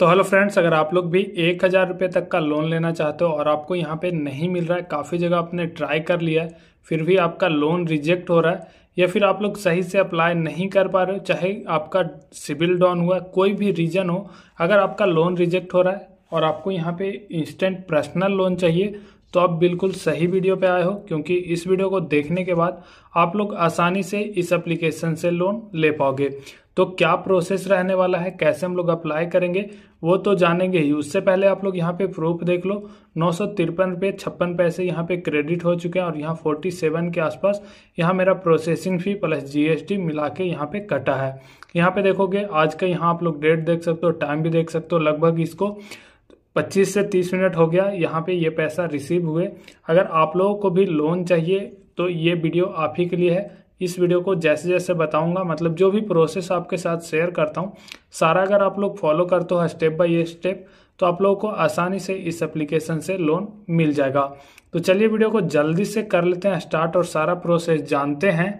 तो hello friends अगर आप लोग भी एक हज़ार रुपये तक का लोन लेना चाहते हो और आपको यहाँ पे नहीं मिल रहा है काफ़ी जगह आपने ट्राई कर लिया है फिर भी आपका लोन रिजेक्ट हो रहा है या फिर आप लोग सही से अप्लाई नहीं कर पा रहे हो चाहे आपका सिविल डाउन हुआ कोई भी रीज़न हो अगर आपका लोन रिजेक्ट हो रहा है और आपको यहाँ पे इंस्टेंट पर्सनल लोन चाहिए तो आप बिल्कुल सही वीडियो पे आए हो क्योंकि इस वीडियो को देखने के बाद आप लोग आसानी से इस एप्लीकेशन से लोन ले पाओगे तो क्या प्रोसेस रहने वाला है कैसे हम लोग अप्लाई करेंगे वो तो जानेंगे ही उससे पहले आप लोग यहाँ पे प्रूफ देख लो नौ सौ तिरपन रुपये छप्पन पैसे यहाँ पे क्रेडिट हो चुके हैं और यहाँ फोर्टी सेवन के आसपास यहाँ मेरा प्रोसेसिंग फ़ी प्लस जीएसटी मिला के यहाँ पे कटा है यहाँ पे देखोगे आज का यहाँ आप लोग डेट देख सकते हो टाइम भी देख सकते हो लगभग इसको 25 से 30 मिनट हो गया यहाँ पे ये पैसा रिसीव हुए अगर आप लोगों को भी लोन चाहिए तो ये वीडियो आप ही के लिए है इस वीडियो को जैसे जैसे बताऊंगा मतलब जो भी प्रोसेस आपके साथ शेयर करता हूँ सारा अगर आप लोग फॉलो करते हो स्टेप बाय स्टेप तो आप लोगों को आसानी से इस एप्लीकेशन से लोन मिल जाएगा तो चलिए वीडियो को जल्दी से कर लेते हैं स्टार्ट और सारा प्रोसेस जानते हैं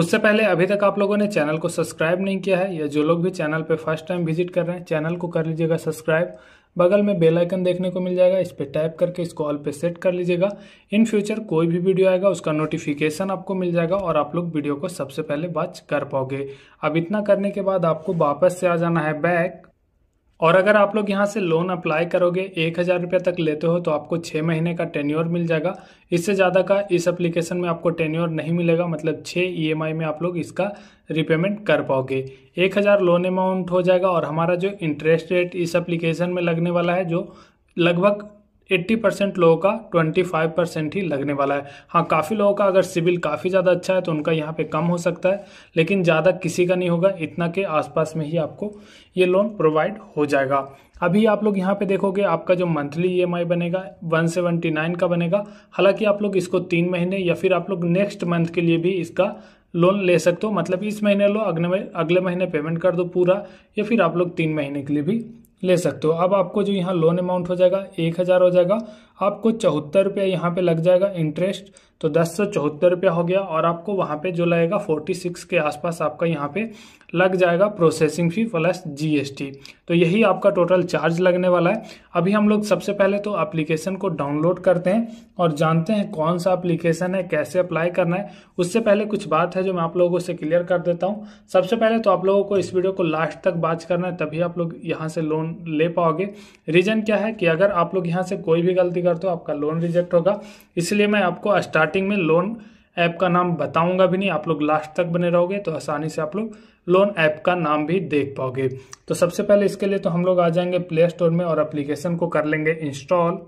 उससे पहले अभी तक आप लोगों ने चैनल को सब्सक्राइब नहीं किया है या जो लोग भी चैनल पर फर्स्ट टाइम विजिट कर रहे हैं चैनल को कर लीजिएगा सब्सक्राइब बगल में बेल आइकन देखने को मिल जाएगा इस पर टैप करके इसको ऑल पे सेट कर लीजिएगा इन फ्यूचर कोई भी वीडियो आएगा उसका नोटिफिकेशन आपको मिल जाएगा और आप लोग वीडियो को सबसे पहले वॉच कर पाओगे अब इतना करने के बाद आपको वापस से आ जाना है बैक और अगर आप लोग यहाँ से लोन अप्लाई करोगे एक हज़ार रुपये तक लेते हो तो आपको छः महीने का टेन्योर मिल जाएगा इससे ज़्यादा का इस एप्लीकेशन में आपको टेन्योर नहीं मिलेगा मतलब छः ई e में आप लोग इसका रिपेमेंट कर पाओगे एक हज़ार लोन अमाउंट हो जाएगा और हमारा जो इंटरेस्ट रेट इस एप्लीकेशन में लगने वाला है जो लगभग एट्टी परसेंट लोगों का ट्वेंटी फाइव परसेंट ही लगने वाला है हाँ काफ़ी लोगों का अगर सिविल काफ़ी ज़्यादा अच्छा है तो उनका यहाँ पे कम हो सकता है लेकिन ज़्यादा किसी का नहीं होगा इतना के आसपास में ही आपको ये लोन प्रोवाइड हो जाएगा अभी आप लोग यहाँ पे देखोगे आपका जो मंथली ई e बनेगा 179 का बनेगा हालांकि आप लोग इसको तीन महीने या फिर आप लोग नेक्स्ट मंथ के लिए भी इसका लोन ले सकते हो मतलब इस महीने लो अगले अगले महीने पेमेंट कर दो पूरा या फिर आप लोग तीन महीने के लिए भी ले सकते हो अब आपको जो यहाँ लोन अमाउंट हो जाएगा एक हज़ार हो जाएगा आपको चौहत्तर रुपया यहाँ पे लग जाएगा इंटरेस्ट तो दस सौ चौहत्तर रुपया हो गया और आपको वहाँ पे जो लगेगा फोर्टी सिक्स के आसपास आपका यहाँ पे लग जाएगा प्रोसेसिंग फ़ी प्लस जीएसटी तो यही आपका टोटल चार्ज लगने वाला है अभी हम लोग सबसे पहले तो एप्लीकेशन को डाउनलोड करते हैं और जानते हैं कौन सा एप्लीकेशन है कैसे अप्लाई करना है उससे पहले कुछ बात है जो मैं आप लोगों से क्लियर कर देता हूँ सबसे पहले तो आप लोगों को इस वीडियो को लास्ट तक बात करना है तभी आप लोग यहाँ से लोन ले पाओगे रीज़न क्या है कि अगर आप लोग यहाँ से कोई भी गलती करते हो आपका लोन रिजेक्ट होगा इसलिए मैं आपको स्टार्टिंग में लोन ऐप का नाम बताऊंगा भी नहीं आप लोग लास्ट तक बने रहोगे तो आसानी से आप लोग लोन ऐप का नाम भी देख पाओगे तो सबसे पहले इसके लिए तो हम लोग आ जाएंगे प्ले स्टोर में और अप्लीकेशन को कर लेंगे इंस्टॉल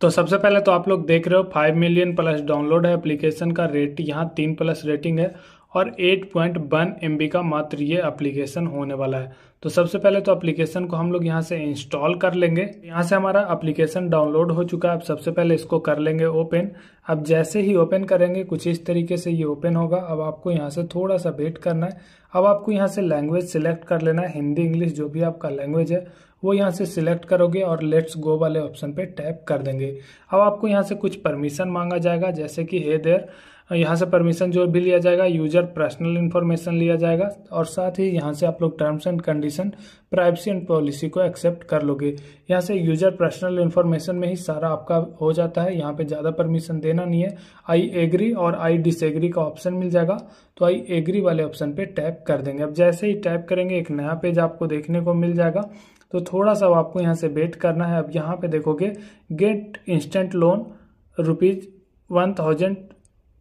तो सबसे पहले तो आप लोग देख रहे हो फाइव मिलियन प्लस डाउनलोड है एप्लीकेशन का रेट यहाँ तीन प्लस रेटिंग है और 8.1 पॉइंट का मात्र ये एप्लीकेशन होने वाला है तो सबसे पहले तो एप्लीकेशन को हम लोग यहाँ से इंस्टॉल कर लेंगे यहाँ से हमारा एप्लीकेशन डाउनलोड हो चुका है अब सबसे पहले इसको कर लेंगे ओपन अब जैसे ही ओपन करेंगे कुछ इस तरीके से ये ओपन होगा अब आपको यहाँ से थोड़ा सा वेट करना है अब आपको यहाँ से लैंग्वेज सिलेक्ट कर लेना है हिंदी इंग्लिश जो भी आपका लैंग्वेज है वो यहाँ से सिलेक्ट करोगे और लेट्स गो वाले ऑप्शन पे टैप कर देंगे अब आपको यहाँ से कुछ परमिशन मांगा जाएगा जैसे कि हे देर हाँ, यहाँ से परमिशन जो भी लिया जाएगा यूजर पर्सनल इन्फॉर्मेशन लिया जाएगा और साथ ही यहाँ से आप लोग terms and condition privacy and policy को एक्सेप्ट कर लोगे यहाँ से यूजर पर्सनल इन्फॉर्मेशन में ही सारा आपका हो जाता है यहाँ पे ज़्यादा परमिशन देना नहीं है आई एग्री और आई डिसएग्री का ऑप्शन मिल जाएगा तो आई एग्री वाले ऑप्शन पर टैप कर देंगे अब जैसे ही टैप करेंगे एक नया पेज आपको देखने को मिल जाएगा तो थोड़ा सा आपको यहाँ से वेट करना है अब यहाँ पर देखोगे get instant loan rupees one thousand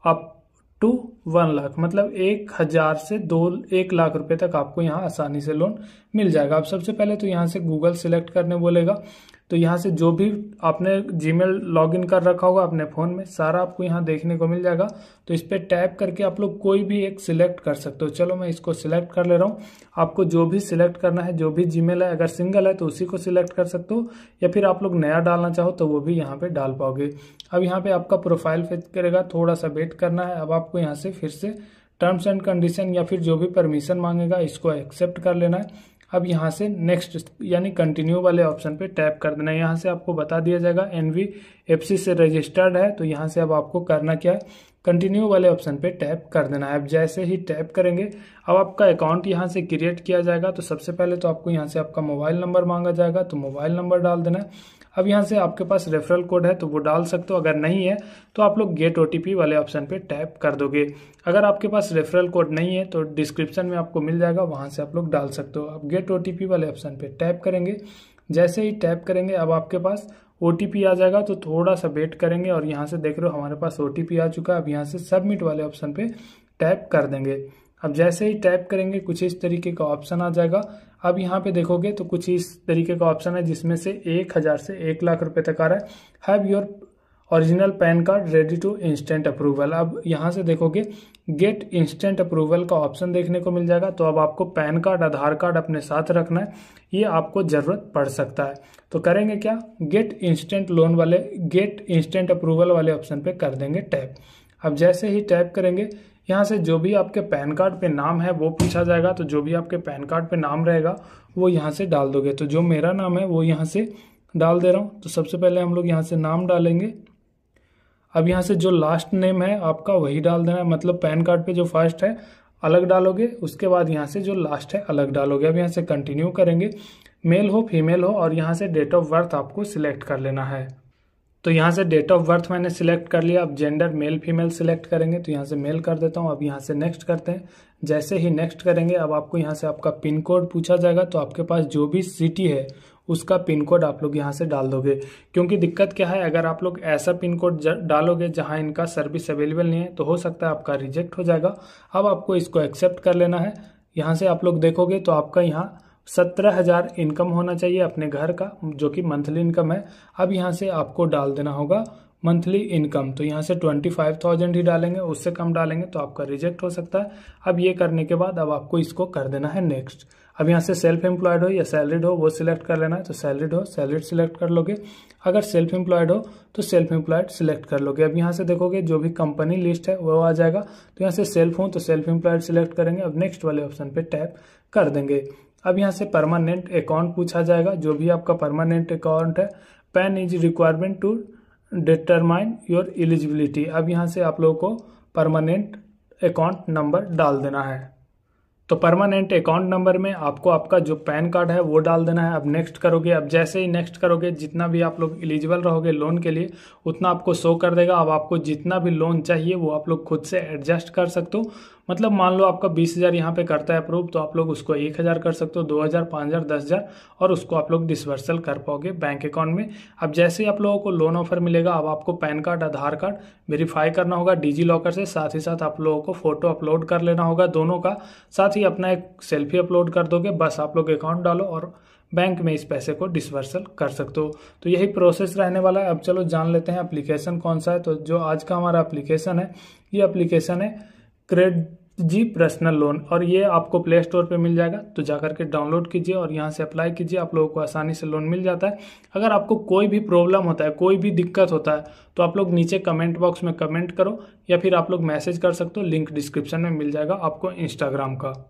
up to one lakh मतलब एक हजार से दो एक लाख रुपए तक आपको यहाँ आसानी से लोन मिल जाएगा आप सबसे पहले तो यहाँ से गूगल सिलेक्ट करने बोलेगा तो यहाँ से जो भी आपने जीमेल लॉगिन कर रखा होगा अपने फ़ोन में सारा आपको यहाँ देखने को मिल जाएगा तो इस पर टैप करके आप लोग कोई भी एक सिलेक्ट कर सकते हो चलो मैं इसको सिलेक्ट कर ले रहा हूँ आपको जो भी सिलेक्ट करना है जो भी जीमेल है अगर सिंगल है तो उसी को सिलेक्ट कर सकते हो या फिर आप लोग नया डालना चाहो तो वो भी यहाँ पर डाल पाओगे अब यहाँ पर आपका प्रोफाइल फिट करेगा थोड़ा सा वेट करना है अब आपको यहाँ से फिर से टर्म्स एंड कंडीशन या फिर जो भी परमिशन मांगेगा इसको एक्सेप्ट कर लेना है अब यहाँ से नेक्स्ट यानी कंटिन्यू वाले ऑप्शन पे टैप कर देना है यहाँ से आपको बता दिया जाएगा एन वी एफ सी से रजिस्टर्ड है तो यहाँ से अब आपको करना क्या है कंटिन्यू वाले ऑप्शन पे टैप कर देना है अब जैसे ही टैप करेंगे अब आपका अकाउंट यहाँ से क्रिएट किया जाएगा तो सबसे पहले तो आपको यहाँ से आपका मोबाइल नंबर मांगा जाएगा तो मोबाइल नंबर डाल देना है अब यहाँ से आपके पास रेफरल कोड है तो वो डाल सकते हो अगर नहीं है तो आप लोग गेट ओ वाले ऑप्शन पर टैप कर दोगे अगर आपके पास रेफरल कोड नहीं है तो डिस्क्रिप्शन में आपको मिल जाएगा वहाँ से आप लोग डाल सकते हो अब गेट ओ वाले ऑप्शन पर टैप करेंगे जैसे ही टैप करेंगे अब आपके पास ओ आ जाएगा तो थोड़ा सा वेट करेंगे और यहाँ से देख रहे हो हमारे पास ओ आ चुका है अब यहाँ से सबमिट वाले ऑप्शन पे टैप कर देंगे अब जैसे ही टैप करेंगे कुछ इस तरीके का ऑप्शन आ जाएगा अब यहाँ पे देखोगे तो कुछ इस तरीके का ऑप्शन है जिसमें से एक हज़ार से एक लाख रुपए तक आ रहा है have your original PAN card ready to instant approval अब यहाँ से देखोगे गेट इंस्टेंट अप्रूवल का ऑप्शन देखने को मिल जाएगा तो अब आपको पैन कार्ड आधार कार्ड अपने साथ रखना है ये आपको ज़रूरत पड़ सकता है तो करेंगे क्या गेट इंस्टेंट लोन वाले गेट इंस्टेंट अप्रूवल वाले ऑप्शन पे कर देंगे टैप अब जैसे ही टैप करेंगे यहाँ से जो भी आपके पैन कार्ड पे नाम है वो पूछा जाएगा तो जो भी आपके पैन कार्ड पे नाम रहेगा वो यहाँ से डाल दोगे तो जो मेरा नाम है वो यहाँ से डाल दे रहा हूँ तो सबसे पहले हम लोग यहाँ से नाम डालेंगे अब यहाँ से जो लास्ट नेम है आपका वही डाल देना है मतलब पैन कार्ड पे जो फर्स्ट है अलग डालोगे उसके बाद यहाँ से जो लास्ट है अलग डालोगे अब यहाँ से कंटिन्यू करेंगे मेल हो फीमेल हो और यहाँ से डेट ऑफ बर्थ आपको सिलेक्ट कर लेना है तो यहाँ से डेट ऑफ बर्थ मैंने सिलेक्ट कर लिया अब जेंडर मेल फीमेल सिलेक्ट करेंगे तो यहाँ से मेल कर देता हूँ अब यहाँ से नेक्स्ट करते हैं जैसे ही नेक्स्ट करेंगे अब आपको यहाँ से आपका पिन कोड पूछा जाएगा तो आपके पास जो भी सिटी है उसका पिन कोड आप लोग यहाँ से डाल दोगे क्योंकि दिक्कत क्या है अगर आप लोग ऐसा पिन कोड डालोगे जहाँ इनका सर्विस अवेलेबल नहीं है तो हो सकता है आपका रिजेक्ट हो जाएगा अब आपको इसको एक्सेप्ट कर लेना है यहाँ से आप लोग देखोगे तो आपका यहाँ सत्रह हज़ार इनकम होना चाहिए अपने घर का जो कि मंथली इनकम है अब यहाँ से आपको डाल देना होगा मंथली इनकम तो यहाँ से ट्वेंटी फाइव थाउजेंड ही डालेंगे उससे कम डालेंगे तो आपका रिजेक्ट हो सकता है अब ये करने के बाद अब आपको इसको कर देना है नेक्स्ट अब यहाँ से सेल्फ एम्प्लॉयड हो या सैलरीड हो वो सिलेक्ट कर लेना है तो सैलरीड हो सैलरीड सिलेक्ट कर लोगे अगर सेल्फ एम्प्लॉयड हो तो सेल्फ एम्प्लॉयड सिलेक्ट कर लोगे अब यहाँ से देखोगे जो भी कंपनी लिस्ट है वो आ जाएगा तो यहाँ से सेल्फ हो तो सेल्फ एम्प्लॉयड सिलेक्ट करेंगे अब नेक्स्ट वाले ऑप्शन पर टैप कर देंगे अब यहाँ से परमानेंट अकाउंट पूछा जाएगा जो भी आपका परमानेंट अकाउंट है PAN is requirement to determine your eligibility अब यहाँ से आप लोगों को परमानेंट अकाउंट नंबर डाल देना है तो परमानेंट अकाउंट नंबर में आपको आपका जो पैन कार्ड है वो डाल देना है अब नेक्स्ट करोगे अब जैसे ही नेक्स्ट करोगे जितना भी आप लोग एलिजिबल रहोगे लोन के लिए उतना आपको शो कर देगा अब आपको जितना भी लोन चाहिए वो आप लोग खुद से एडजस्ट कर सकते हो मतलब मान लो आपका बीस हज़ार यहाँ पर करता है अप्रूव तो आप लोग उसको एक हज़ार कर सकते हो दो हज़ार पाँच हज़ार दस हज़ार और उसको आप लोग डिसवर्सल कर पाओगे बैंक अकाउंट में अब जैसे ही आप लोगों को लोन ऑफर मिलेगा अब आपको PAN card Aadhaar card verify करना होगा डिजी लॉकर से साथ ही साथ आप लोगों को फोटो अपलोड कर लेना होगा दोनों का साथ ही अपना एक सेल्फी अपलोड कर दोगे बस आप लोग अकाउंट डालो और बैंक में इस पैसे को डिस्वर्सल कर सकते हो तो यही प्रोसेस रहने वाला है अब चलो जान लेते हैं एप्लीकेशन कौन सा है तो जो आज का हमारा एप्लीकेशन है ये एप्लीकेशन है क्रेड जी पर्सनल लोन और ये आपको प्ले स्टोर पर मिल जाएगा तो जाकर के डाउनलोड कीजिए और यहाँ से अप्लाई कीजिए आप लोगों को आसानी से लोन मिल जाता है अगर आपको कोई भी प्रॉब्लम होता है कोई भी दिक्कत होता है तो आप लोग नीचे कमेंट बॉक्स में कमेंट करो या फिर आप लोग मैसेज कर सकते हो लिंक डिस्क्रिप्शन में मिल जाएगा आपको इंस्टाग्राम का